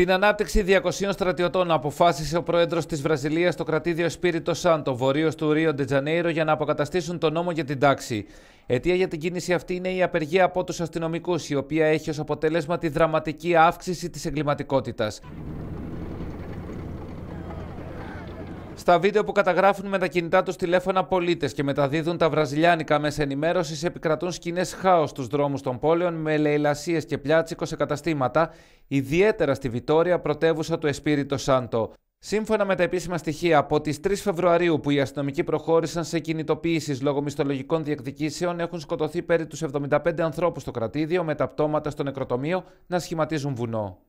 Την ανάπτυξη 200 στρατιωτών αποφάσισε ο πρόεδρος της Βραζιλίας το κρατήδιο Σπίριτο Σάντο, βορείω του Ρίο Ντετζανέιρο, για να αποκαταστήσουν τον νόμο για την τάξη. Αιτία για την κίνηση αυτή είναι η απεργία από τους αστυνομικούς, η οποία έχει ως αποτέλεσμα τη δραματική αύξηση της εγκληματικότητας. Στα βίντεο που καταγράφουν με τα κινητά τους τηλέφωνα πολίτες και μεταδίδουν τα βραζιλιάνικα μέσα ενημέρωσης, επικρατούν σκηνές χάος στους δρόμους των πόλεων με λαιλασίε και πιάτσικο σε καταστήματα, ιδιαίτερα στη Βιτόρια, πρωτεύουσα του Εσπίριτο Σάντο. Σύμφωνα με τα επίσημα στοιχεία, από τις 3 Φεβρουαρίου που οι αστυνομικοί προχώρησαν σε κινητοποιήσεις λόγω μισθολογικών διεκδικήσεων, έχουν σκοτωθεί περί τους 75 ανθρώπους στο κρατήδιο με τα πτώματα στο νεκροτομείο να σχηματίζουν βουνό.